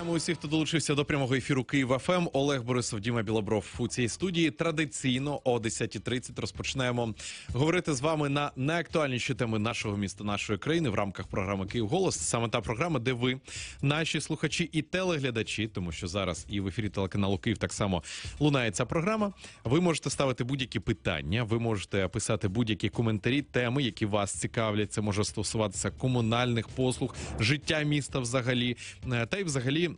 Вітаємо усіх, хто долучився до прямого ефіру Київ ФМ. Ем. Олег Борисов, Діма Білобров у цій студії. Традиційно о 10.30 розпочнемо говорити з вами на найактуальніші теми нашого міста, нашої країни в рамках програми Київ Голос. Саме та програма, де ви, наші слухачі і телеглядачі, тому що зараз і в ефірі телеканалу Київ так само лунає ця програма. Ви можете ставити будь-які питання, ви можете писати будь-які коментарі, теми, які вас цікавлять. Це може стосуватися комунальних послуг, життя міста взагалі е, та й взагалі.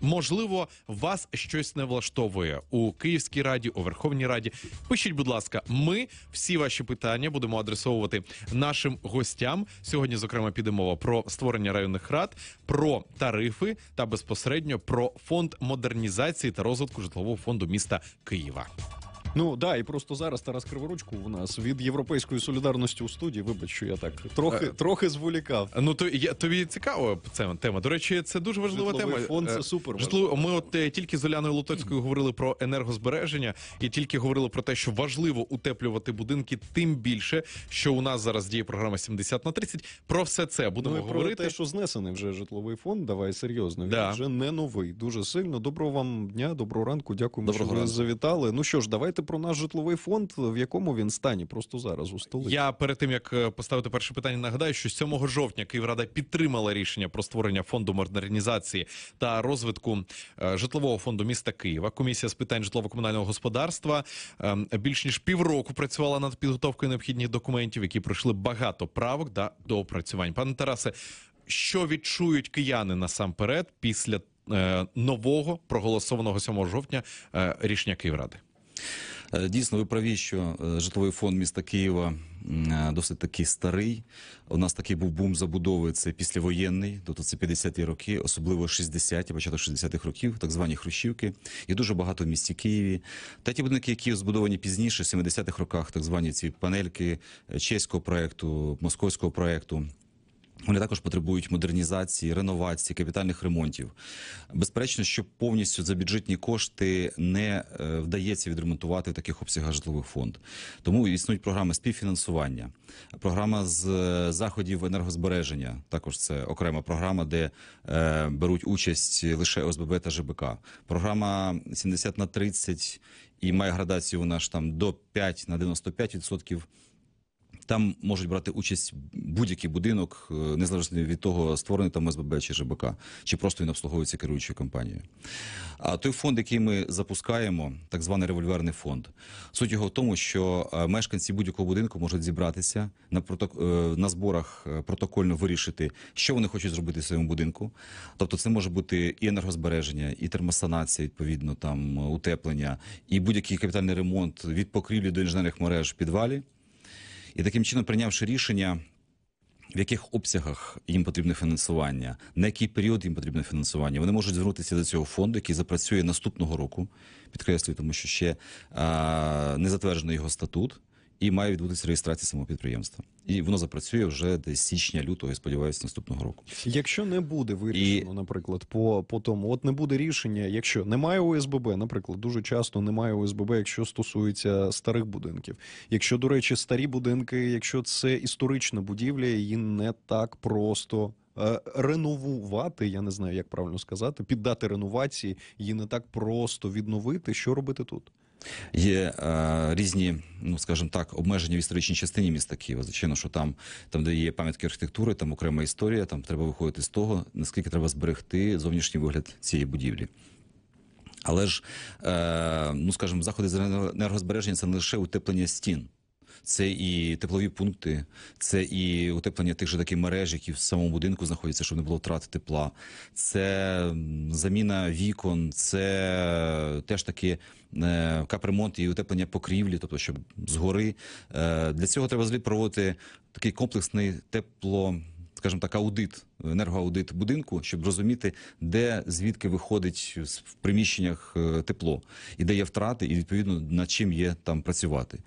Можливо, вас щось не влаштовує у Київській раді, у Верховній Раді. Пишіть, будь ласка, ми всі ваші питання будемо адресовувати нашим гостям. Сьогодні, зокрема, піде мова про створення районних рад, про тарифи та безпосередньо про фонд модернізації та розвитку житлового фонду міста Києва. Ну да, і просто зараз Тарас Криворучку у нас від європейської солідарності у студії. Вибач, що я так трохи а, е, трохи зволікав. Е, ну то я тобі цікаво це тема. До речі, це дуже важлива Житловий тема. Фонд е, це супер. Житло. Ми от тільки з Оляною Лутоцькою говорили про енергозбереження і тільки говорили про те, що важливо утеплювати будинки, тим більше, що у нас зараз діє програма 70 на 30. Про все це будемо ну, і говорити. Про те, що знесений вже житловий фонд. Давай серйозно. Він да. вже не новий. Дуже сильно. Доброго вам дня, доброго ранку. Дякуємо, доброго що ви завітали. Ну що ж, давайте розповісти про наш житловий фонд, в якому він стані просто зараз у столиці. Я перед тим як е, поставити перше питання, нагадаю, що 7 жовтня Київрада підтримала рішення про створення фонду модернізації та розвитку е, житлового фонду міста Києва. Комісія з питань житлово-комунального господарства е, більш ніж півроку працювала над підготовкою необхідних документів, які пройшли багато правок та доопрацювань. Пане Тарасе, що відчують кияни насамперед після нового проголосованого 7 жовтня рішення Київради? Е, дійсно, ви праві, що е, житловий фонд міста Києва е, досить такий старий. У нас такий був бум забудови. Це післявоєнний, тобто це 50-ті роки, особливо 60-ті, початок 60-х років, так звані Хрущівки, і дуже багато в місті Києві. Та ті будинки, які збудовані пізніше, в 70-х роках, так звані ці панельки чеського проекту, московського проекту. Вони також потребують модернізації, реновації, капітальних ремонтів. Безперечно, що повністю за бюджетні кошти не е, вдається відремонтувати в таких обсягах житлових фонд. Тому існують програми співфінансування, програма з е, заходів енергозбереження. Також це окрема програма, де е, беруть участь лише ОСББ та ЖБК. Програма 70 на 30 і має градацію. Вона ж там до 5 на 95%. Там можуть брати участь будь-який будинок, е, незалежно від того, створений там СББ чи ЖБК, чи просто він обслуговується керуючою компанією. А той фонд, який ми запускаємо, так званий револьверний фонд, суть його в тому, що е, мешканці будь-якого будинку можуть зібратися на проток... Е, на зборах протокольно вирішити, що вони хочуть зробити в своєму будинку. Тобто, це може бути і енергозбереження, і термосанація, відповідно, там утеплення, і будь-який капітальний ремонт від покрівлі до інженерних мереж в підвалі і таким чином прийнявши рішення. В яких обсягах їм потрібне фінансування, на який період їм потрібне фінансування? Вони можуть звернутися до цього фонду, який запрацює наступного року. Підкреслюю, тому що ще а, не затверджений його статут і має відбутися реєстрація самого підприємства. І воно запрацює вже десь січня, лютого, я сподіваюся, наступного року. Якщо не буде вирішено, і... наприклад, по по тому, от не буде рішення, якщо немає ОСББ, наприклад, дуже часто немає ОСББ, якщо стосується старих будинків. Якщо, до речі, старі будинки, якщо це історична будівля, її не так просто. Е, реновувати, я не знаю, як правильно сказати, піддати реновації, її не так просто відновити. Що робити тут? Є е, різні, ну скажімо так, обмеження в історичній частині міста Києва. Звичайно, що там, там, де є пам'ятки архітектури, там окрема історія, там треба виходити з того, наскільки треба зберегти зовнішній вигляд цієї будівлі. Але ж, е, ну скажімо, заходи з енергозбереження це не лише утеплення стін це і теплові пункти, це і утеплення тих же таких мереж, які в самому будинку знаходяться, щоб не було втрати тепла, це заміна вікон, це е, теж таки е, капремонт і утеплення покрівлі, тобто щоб згори. Е, для цього треба завжди проводити такий комплексний тепло скажімо так, аудит, енергоаудит будинку, щоб розуміти, де звідки виходить в приміщеннях е, тепло і де є втрати, і відповідно над чим є там працювати.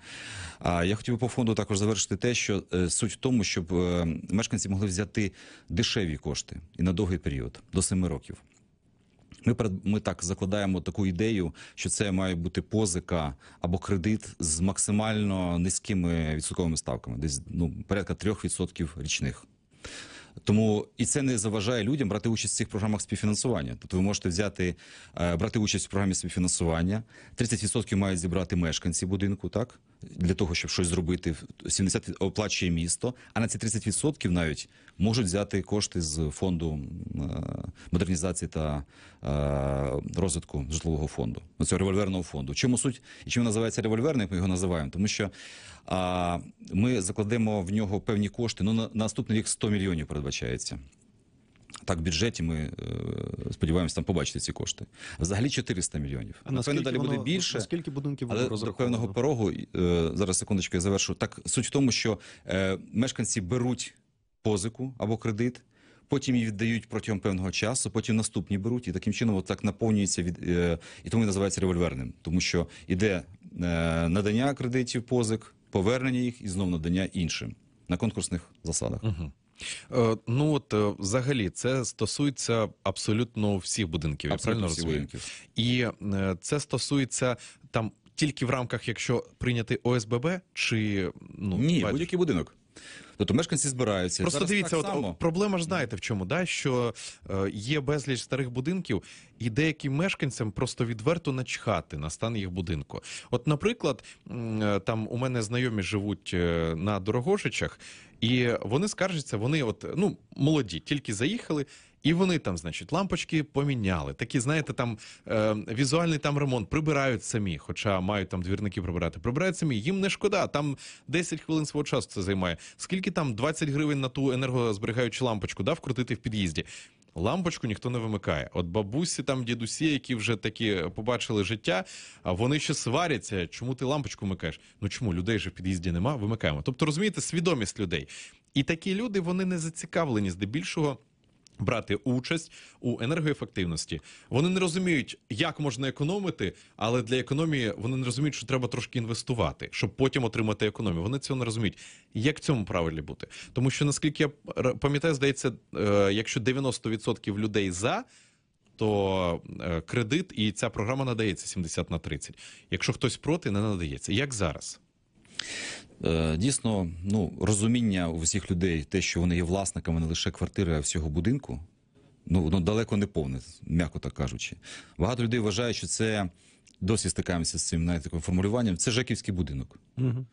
А я хотів би по фонду також завершити те, що е, суть в тому, щоб е, мешканці могли взяти дешеві кошти і на довгий період до семи років. Ми ми так закладаємо таку ідею, що це має бути позика або кредит з максимально низькими відсотковими ставками, десь ну порядка 3% річних. Тому і це не заважає людям брати участь в цих програмах співфінансування. Тобто ви можете взяти е, брати участь в програмі співфінансування. 30% мають зібрати мешканці будинку, так для того, щоб щось зробити, 70% оплачує місто, а на ці 30% навіть можуть взяти кошти з фонду е, модернізації та е, розвитку житлового фонду, цього револьверного фонду. Чому суть і чому називається револьверний? Ми його називаємо, тому що ми закладемо в нього певні кошти. Ну на наступний рік 100 мільйонів передбачається. Так, в бюджеті ми е, сподіваємося там побачити ці кошти. Взагалі 400 мільйонів. А Напевне, далі воно, буде більше. Скільки будинків але до певного порогу е, зараз секундочку я завершу. Так суть в тому, що е, мешканці беруть позику або кредит. Потім її віддають протягом певного часу, потім наступні беруть, і таким чином отак наповнюється від і тому і називається револьверним, тому що іде надання кредитів, позик, повернення їх і знов надання іншим на конкурсних засадах. Угу. Е, ну от е, взагалі це стосується абсолютно всіх будинків. Абсолютно я правильно всіх розумію? Будинків. І е, це стосується там тільки в рамках, якщо прийняти ОСББ, чи ну ні, будь-який будинок. Тобто мешканці збираються. Просто Зараз дивіться, от само. проблема ж знаєте в чому, да? що е, є безліч старих будинків, і деяким мешканцям просто відверто начхати на стан їх будинку. От, наприклад, е, там у мене знайомі живуть е, на Дорогожичах, і вони скаржаться, вони от ну молоді, тільки заїхали. І вони там, значить, лампочки поміняли. Такі, знаєте, там е, візуальний там ремонт прибирають самі, хоча мають там двірники прибирати. Прибирають самі. Їм не шкода. Там 10 хвилин свого часу це займає. Скільки там 20 гривень на ту енергозберігаючу лампочку дав вкрутити в під'їзді? Лампочку ніхто не вимикає. От бабусі, там дідусі, які вже такі побачили життя, а вони ще сваряться. Чому ти лампочку вмикаєш? Ну чому людей же в під'їзді нема? Вимикаємо. Тобто розумієте, свідомість людей. І такі люди вони не зацікавлені здебільшого. Брати участь у енергоефективності вони не розуміють, як можна економити, але для економії вони не розуміють, що треба трошки інвестувати, щоб потім отримати економію. Вони цього не розуміють. Як в цьому правильно бути? Тому що наскільки я пам'ятаю, здається, е, якщо 90% людей за. То е, кредит і ця програма надається 70 на 30. Якщо хтось проти, не надається. Як зараз? Е, дійсно, ну розуміння у всіх людей, те, що вони є власниками не лише квартири, а всього будинку, ну воно далеко не повне, м'яко так кажучи. Багато людей вважають, що це досі стикаємося з цим навіть таким формулюванням. Це Жеківський будинок. Угу.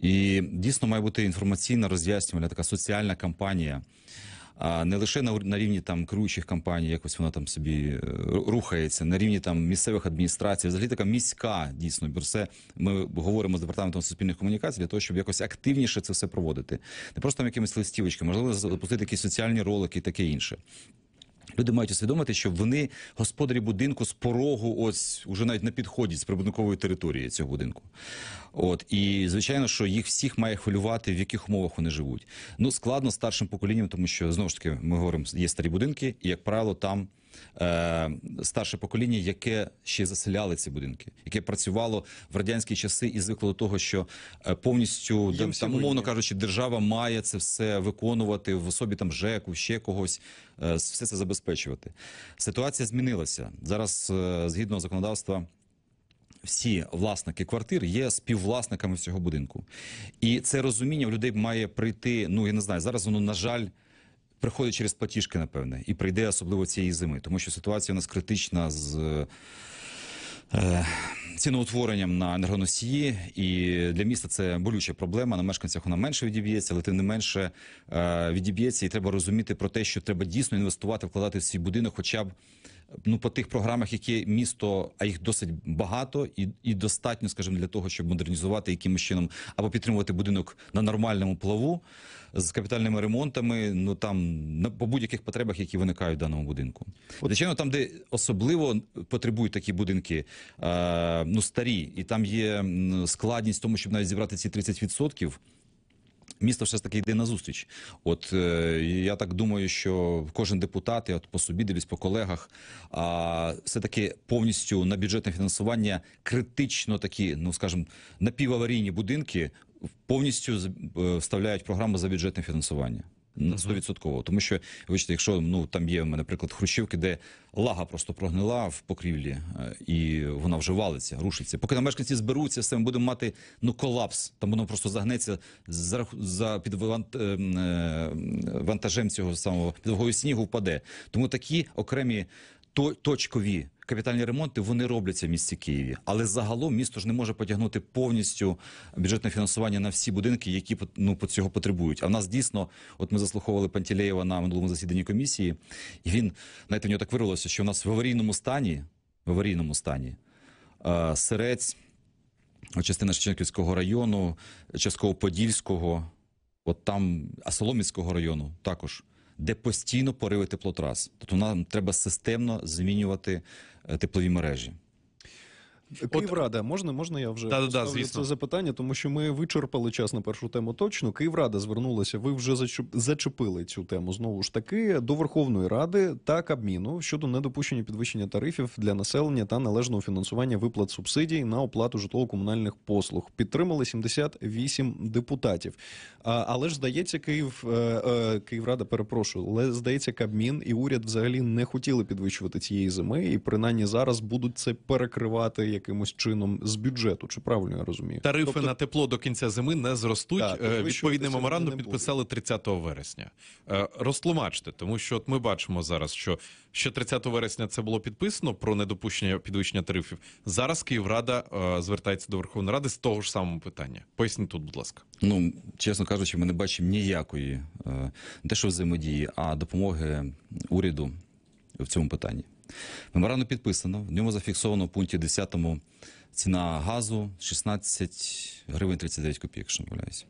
І дійсно має бути інформаційна роз'яснювальна така соціальна кампанія а не лише на на рівні там керуючих компаній, якось вона там собі е, рухається, на рівні там місцевих адміністрацій, взагалі така міська дійсно бюрсе. Ми говоримо з департаментом суспільних комунікацій для того, щоб якось активніше це все проводити, не просто там якимись листівочками, можливо, запустити якісь соціальні ролики, і таке інше. Люди мають усвідомити, що вони господарі будинку з порогу, ось уже навіть на підході з прибудинкової території цього будинку. От і звичайно, що їх всіх має хвилювати, в яких умовах вони живуть. Ну складно старшим поколінням, тому що знову ж таки ми говоримо, є старі будинки, і як правило, там Е, старше покоління, яке ще заселяли ці будинки, яке працювало в радянські часи і звикло до того, що е, повністю Їм там, умовно кажучи, держава має це все виконувати в особі там ЖЕКу, ще когось, е, все це забезпечувати. Ситуація змінилася зараз, згідно законодавства. Всі власники квартир є співвласниками всього будинку, і це розуміння в людей має прийти. Ну я не знаю, зараз воно на жаль приходить через платіжки, напевне, і прийде особливо цієї зими, тому що ситуація у нас критична з. Е, ціноутворенням на енергоносії, і для міста це болюча проблема. На мешканцях вона менше відіб'ється, але тим не менше е, відіб'ється, і треба розуміти про те, що треба дійсно інвестувати, вкладати в свій будинок, хоча б ну по тих програмах, які місто, а їх досить багато, і і достатньо, скажімо, для того, щоб модернізувати якимось чином або підтримувати будинок на нормальному плаву з капітальними ремонтами. Ну там на по будь-яких потребах, які виникають в даному будинку, Звичайно, там, де особливо потребують такі будинки, е, ну старі, і там є складність в тому, щоб навіть зібрати ці 30%, місто все ж таки йде на зустріч. От е, я так думаю, що кожен депутат, і от по собі дивлюсь, по колегах, а все таки повністю на бюджетне фінансування критично такі, ну скажімо, напіваварійні будинки повністю е, вставляють програму за бюджетне фінансування стовідсотково. Тому що вибачте, якщо ну там є наприклад, хрущівки, де лага просто прогнила в покрівлі, е, і вона вже валиться, рушиться. Поки на мешканці зберуться, все ми будемо мати ну колапс. Там воно просто загнеться за за під е, е, вантажем цього самого підвогою снігу впаде. Тому такі окремі точкові капітальні ремонти вони робляться в місті Києві, але загалом місто ж не може потягнути повністю бюджетне фінансування на всі будинки, які ну, цього потребують. А в нас дійсно, от ми заслуховували Пантілеєва на минулому засіданні комісії, і він знаєте, в нього так вирвалося, що в нас в аварійному стані, в аварійному стані е, серець, частина Шченківського району, Часково-Подільського, от там, а району також де постійно пориви теплотрас. Тобто нам треба системно змінювати е, теплові мережі. Київрада, можна можна я вже да, да, звісно. це запитання, тому що ми вичерпали час на першу тему точно. Київрада звернулася. Ви вже зачепили цю тему знову ж таки до Верховної Ради та Кабміну щодо недопущення підвищення тарифів для населення та належного фінансування виплат субсидій на оплату житлово-комунальних послуг. Підтримали 78 депутатів. А, Але ж здається, Київ е, е, Київрада перепрошую, але здається, Кабмін і уряд взагалі не хотіли підвищувати цієї зими, і принаймні зараз будуть це перекривати якимось чином з бюджету. Чи правильно я розумію? Тарифи тобто... на тепло до кінця зими не зростуть. Так, е, Відповідний меморандум підписали 30 вересня. Е, розтлумачте, тому що от ми бачимо зараз, що ще 30 вересня це було підписано про недопущення підвищення тарифів. Зараз Київрада е, звертається до Верховної Ради з того ж самого питання. Поясніть тут, будь ласка. Ну чесно кажучи, ми не бачимо ніякої не те, що взаємодії, а допомоги уряду в цьому питанні. Меморандум підписано. В ньому зафіксовано в пункті 10 ціна газу 16 гривень 39 копійок, якщо не помиляюсь.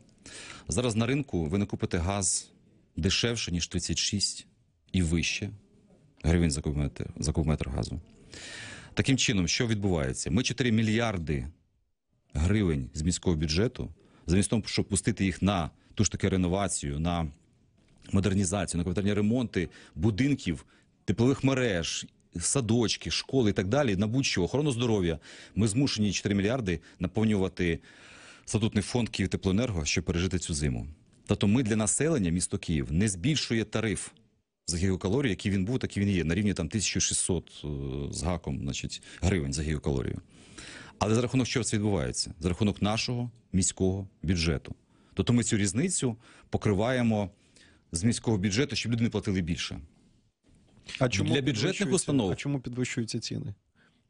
Зараз на ринку ви не купите газ дешевше, ніж 36 і вище гривень за кубометр, за кубометр газу. Таким чином, що відбувається? Ми 4 мільярди гривень з міського бюджету, замість того, щоб пустити їх на ту ж таки реновацію, на модернізацію, на капітальні ремонти будинків, теплових мереж садочки, школи і так далі, на будь-що охорону здоров'я. Ми змушені 4 мільярди наповнювати статутний фонд «Київтеплоенерго», щоб пережити цю зиму. Тобто, ми для населення місто Київ не збільшує тариф. За гігакалорію, який він був, так і він є, на рівні там 1600 е, з гаком значить, гривень за гігакалорію. Але за рахунок чого це відбувається? За рахунок нашого міського бюджету. Тобто ми цю різницю покриваємо з міського бюджету, щоб люди не платили більше. А чому для бюджетних установ а чому підвищуються ціни?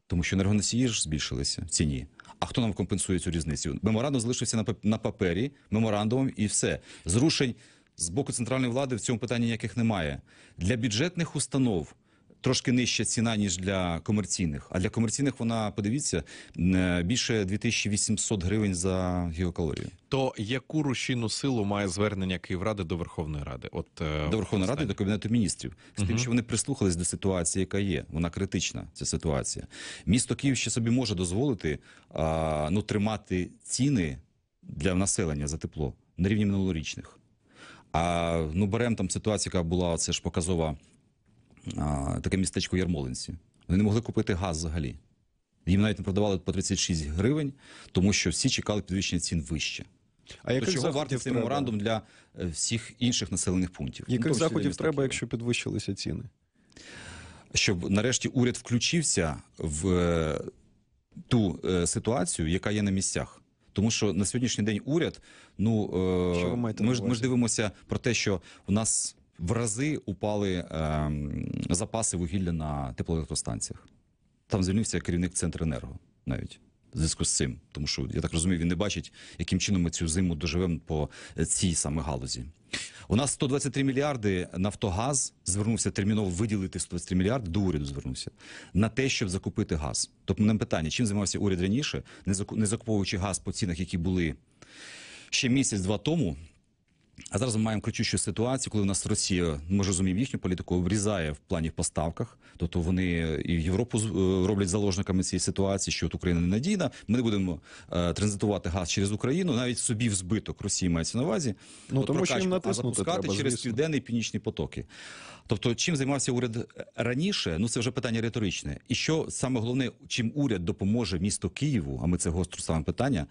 Тому що енергоносії ж збільшилися в ціні. А хто нам компенсує цю різницю? Меморандум залишився на папері, меморандумом і все. Зрушень з боку центральної влади в цьому питанні ніяких немає. Для бюджетних установ трошки нижча ціна ніж для комерційних. А для комерційних вона подивіться е, більше 2800 гривень за гігакалорію. То яку рушійну силу має звернення Київради до Верховної Ради? От е, до Верховної Ради до Кабінету міністрів з тим, угу. що вони прислухались до ситуації, яка є. Вона критична. Ця ситуація. Місто Київ ще собі може дозволити а, ну тримати ціни для населення за тепло на рівні минулорічних. А ну беремо там ситуацію, яка була це ж показова таке містечко Ярмолинці. Вони не могли купити газ взагалі. Їм навіть не продавали по 36 гривень, тому що всі чекали підвищення цін вище. А яких тобто чого вартість цей меморандум для е, всіх інших населених пунктів? Яких ну, заходів треба, якщо підвищилися ціни? Щоб нарешті уряд включився в е, ту е, ситуацію, яка є на місцях. Тому що на сьогоднішній день уряд, ну е, ми, ж ми ж дивимося про те, що у нас в рази упали е, запаси вугілля на теплоелектростанціях. Там звільнився керівник Центренерго навіть. В зв'язку з цим, тому що я так розумію, він не бачить, яким чином ми цю зиму доживемо по цій саме галузі. У нас 123 мільярди Нафтогаз звернувся терміново виділити 123 мільярди до уряду. Звернувся на те, щоб закупити газ. Тобто, нам питання, чим займався уряд раніше, не закуповуючи газ по цінах, які були ще місяць-два тому. А зараз ми маємо кричущу ситуацію, коли в нас Росія ми розуміємо їхню політику, врізає в плані поставках. Тобто вони і Європу е, роблять заложниками цієї ситуації, що от Україна ненадійна. Ми не будемо е, транзитувати газ через Україну, навіть собі в збиток Росії мається на увазі. Ну от, тому що їм натиснути запускати треба, через південні і північні потоки. Тобто, чим займався уряд е, раніше? Ну це вже питання риторичне. І що саме головне, чим уряд допоможе місту Києву? А ми це гостро саме питання,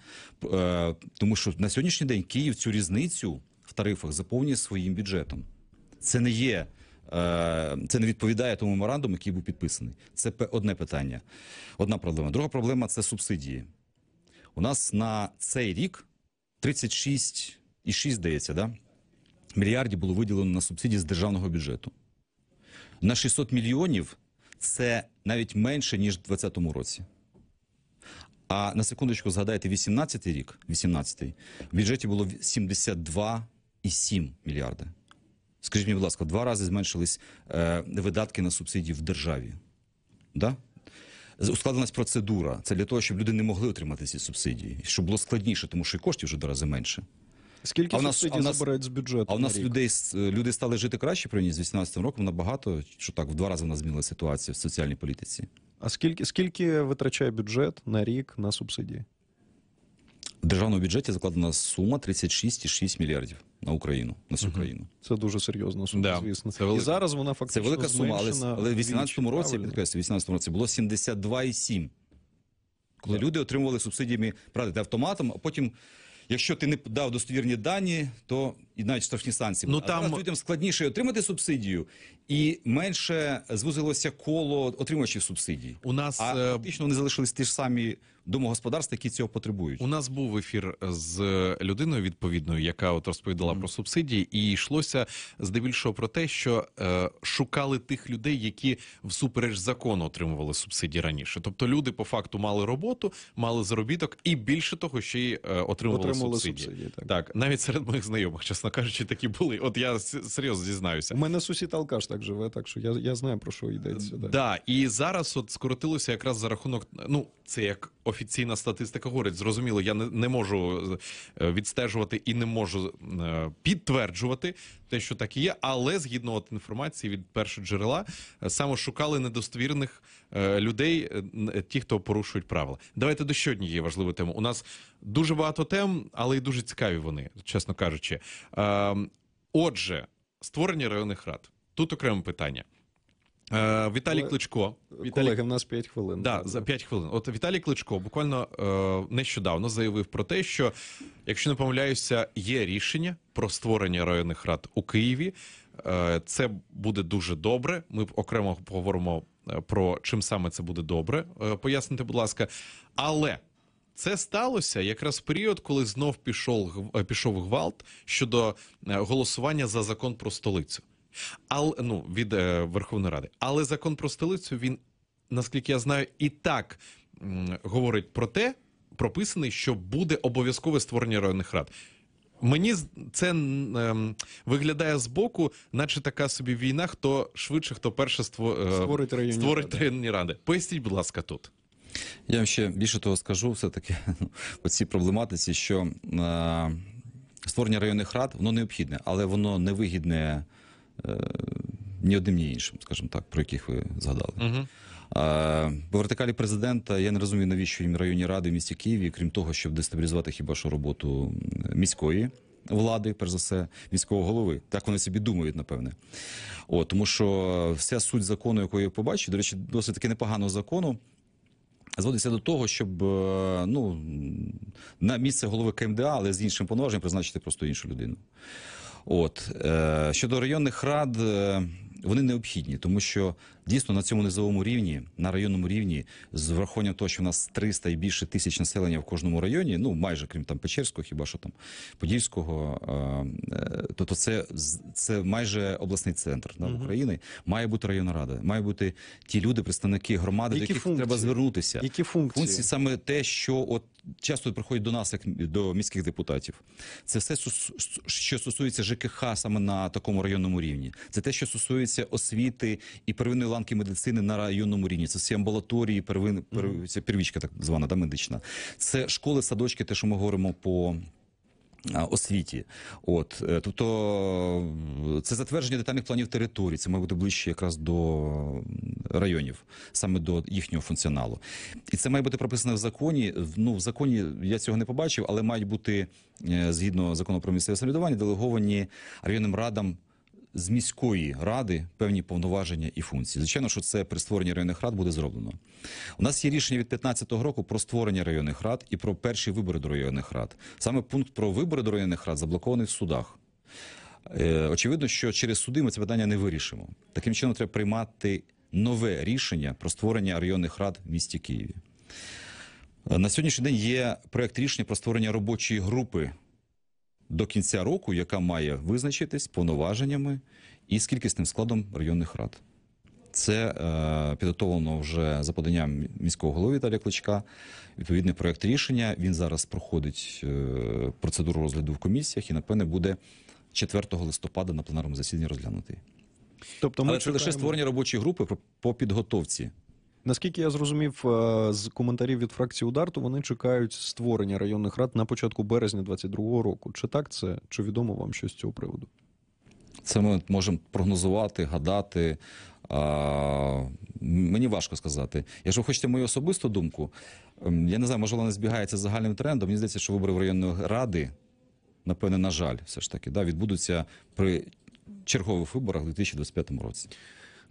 е, тому що на сьогоднішній день Київ цю різницю в тарифах заповнює своїм бюджетом. Це не є е, це не відповідає тому меморандуму, який був підписаний. Це одне питання. Одна проблема. Друга проблема це субсидії. У нас на цей рік 36,6, здається, да? мільярдів було виділено на субсидії з державного бюджету. На 600 мільйонів це навіть менше, ніж в 2020 році. А на секундочку, згадайте, 18-й рік, 18-й, в бюджеті було 72 1,7 мільярда. Скажіть мені, будь ласка, в два рази зменшились е, видатки на субсидії в державі. Да? Ускладнилась процедура. Це для того, щоб люди не могли отримати ці субсидії, щоб було складніше, тому що і коштів вже два рази менше. Скільки а субсидій нас, забирають з бюджету? А у нас на рік? людей е, люди стали жити краще при з 18 роком набагато, що так в два рази в нас змінила ситуація в соціальній політиці. А скільки скільки витрачає бюджет на рік на субсидії? державному бюджеті закладена сума 36,6 мільярдів на Україну на всю країну. Це дуже серйозна сума, Да, звісно. це велика. І зараз вона Це велика сума, але але в 18-му році, я вдвічі, правильно? підкреслю, в 18-му році було 72,7. Коли люди отримували субсидіями правда, автоматом, а потім, якщо ти не дав достовірні дані, то і навіть штрафні санкції. Ну, а там... зараз людям складніше отримати субсидію, і менше звузилося коло отримувачів субсидій. У нас а е, фактично не залишились ті ж самі домогосподарства, які цього потребують. У нас був ефір з людиною відповідною, яка от розповідала mm. про субсидії, і йшлося здебільшого про те, що е, шукали тих людей, які всупереч закону отримували субсидії раніше. Тобто люди по факту мали роботу, мали заробіток і більше того, ще й е, отримували, отримували субсидії. субсидії так. так навіть серед моїх знайомих чесно чесно кажучи, такі були. От я серйозно зізнаюся. У мене сусід Алкаш так живе, так що я я знаю про що йдеться. Так, да, і зараз от скоротилося якраз за рахунок. Ну, це як офіційна статистика говорить. Зрозуміло, я не, не можу е, відстежувати і не можу е, підтверджувати те, що так і є. Але згідно от інформації від перших джерела, е, саме шукали недостовірних Е, людей, е, е, ті, хто порушують правила. Давайте до ще однієї важливої теми. У нас дуже багато тем, але й дуже цікаві вони, чесно кажучи. Отже, створення районних рад тут окреме питання. Віталій Кличко, Віталій... колеги, в нас 5 хвилин. Да, за 5 хвилин. От Віталій Кличко буквально е, нещодавно заявив про те, що якщо не помиляюся, є рішення про створення районних рад у Києві. Е, це буде дуже добре. Ми окремо поговоримо е, про чим саме це буде добре. Е, пояснити, будь ласка, але це сталося якраз в період, коли знов пішов пішов гвалт щодо голосування за закон про столицю. Але ну від е, Верховної Ради, але закон про столицю він наскільки я знаю, і так м, говорить про те, прописаний, що буде обов'язкове створення районних рад. Мені це ем, виглядає з боку, наче така собі війна, хто швидше, хто перше е, створить районні створить ради. ради. Поясніть, будь ласка, тут. Я вам ще більше того скажу, все-таки ну, по цій проблематиці, що е, створення районних рад воно необхідне, але воно не вигідне е, ні одним, ні іншим, скажімо так, про яких ви згадали. Угу. По вертикалі президента я не розумію, навіщо їм районні ради в місті Києві, крім того, щоб дестабілізувати хіба що роботу міської. Влади, перш за все, міського голови, так вони собі думають, напевне. О, тому що вся суть закону, якого я побачив, до речі, досить таки непоганого закону, зводиться до того, щоб е, ну, на місце голови КМДА, але з іншим повноваженням призначити просто іншу людину. От е, щодо районних рад, е, вони необхідні, тому що дійсно на цьому низовому рівні, на районному рівні, з врахуванням того, що в нас 300 і більше тисяч населення в кожному районі, ну майже крім там Печерського, хіба що там Подільського, е, то, тобто то це це майже обласний центр да, України. Має бути районна рада, має бути ті люди, представники громади, Які до яких функції? треба звернутися. Які функції? Функції саме те, що от часто приходять до нас, як до міських депутатів. Це все що стосується ЖКХ саме на такому районному рівні. Це те, що стосується освіти і первинної ланки медицини на районному рівні. Це всі амбулаторії, первин, пер, це первічка так звана, да медична. Це школи, садочки, те, що ми говоримо по. Освіті, от е, тобто це затвердження детальних планів території. це має бути ближче якраз до районів, саме до їхнього функціоналу, і це має бути прописано в законі. Ну в законі я цього не побачив, але мають бути е, згідно закону про місцеве самоврядування делеговані районним радам з міської ради певні повноваження і функції. Звичайно, що це при створенні районних рад буде зроблено. У нас є рішення від 2015 року про створення районних рад і про перші вибори до районних рад. Саме пункт про вибори до районних рад заблокований в судах. Е, очевидно, що через суди ми це питання не вирішимо. Таким чином, треба приймати нове рішення про створення районних рад в місті Києві. Е, на сьогоднішній день є проєкт рішення про створення робочої групи до кінця року, яка має визначитись повноваженнями і з кількісним складом районних рад. Це е, підготовлено вже за поданням міського голови Віталія Кличка. Відповідний проект рішення. Він зараз проходить е, процедуру розгляду в комісіях і, напевне, буде 4 листопада на пленарному засіданні розглянутий. Тобто, ми Але це чекаємо... лише створення робочої групи по підготовці Наскільки я зрозумів е, з коментарів від фракції удар, то вони чекають створення районних рад на початку березня 2022 року. Чи так це чи відомо вам щось з цього приводу? Це ми можемо прогнозувати, гадати. А, Мені важко сказати. Якщо ви хочете мою особисту думку, ем, я не знаю, можливо, вона не збігається з загальним трендом. Мені здається, що вибори в районної ради, напевне, на жаль, все ж таки, да, відбудуться при чергових виборах у 2025 році.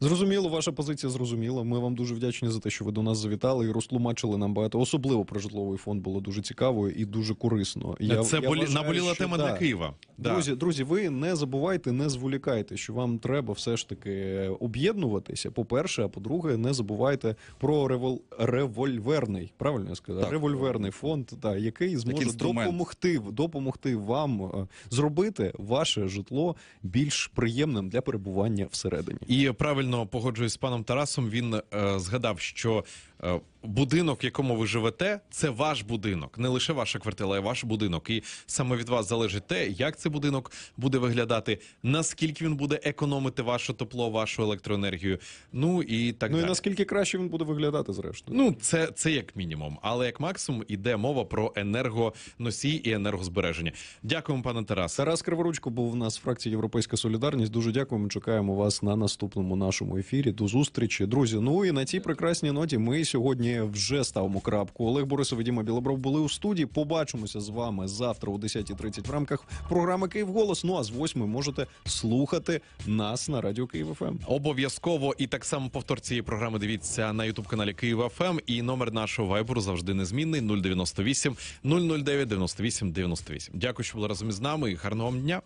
Зрозуміло, ваша позиція зрозуміла. Ми вам дуже вдячні за те, що ви до нас завітали і розтлумачили нам багато. Особливо про житловий фонд було дуже цікаво і дуже корисно. Я це я болі... вважаю, наболіла що... тема да. Києва. Да. Друзі, друзі, ви не забувайте, не зволікайте, що вам треба все ж таки об'єднуватися. По перше, а по-друге, не забувайте про револ... револьверний. Правильно я сказав, так. револьверний фонд, та який зможе Як допомогти допомогти вам е, зробити ваше житло більш приємним для перебування всередині. І правильно правильно погоджуюсь з паном Тарасом. Він е, згадав, що Е, будинок, в якому ви живете, це ваш будинок, не лише ваша квартира, а й ваш будинок. І саме від вас залежить те, як цей будинок буде виглядати, наскільки він буде економити ваше тепло, вашу електроенергію. Ну і так ну, далі. і наскільки краще він буде виглядати, зрештою. Ну це це як мінімум, але як максимум іде мова про енергоносій і енергозбереження. Дякуємо, пане Тарас. Тарас Криворучко був у нас в фракції Європейська Солідарність. Дуже дякуємо. Чекаємо вас на наступному нашому ефірі. До зустрічі, друзі. Ну і на цій прекрасній ноті ми. Сьогодні вже ставимо крапку. Олег Борисов і Діма Білобров були у студії. Побачимося з вами завтра о 10.30 в рамках програми Київ Голос. Ну а з 8 можете слухати нас на радіо Київ ФМ. Обов'язково і так само повтор цієї програми. Дивіться на Ютуб каналі Київ ФМ. І номер нашого вайберу завжди незмінний 098 009 98 98. Дякую, що були разом із нами. і Гарного вам дня.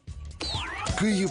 Київ.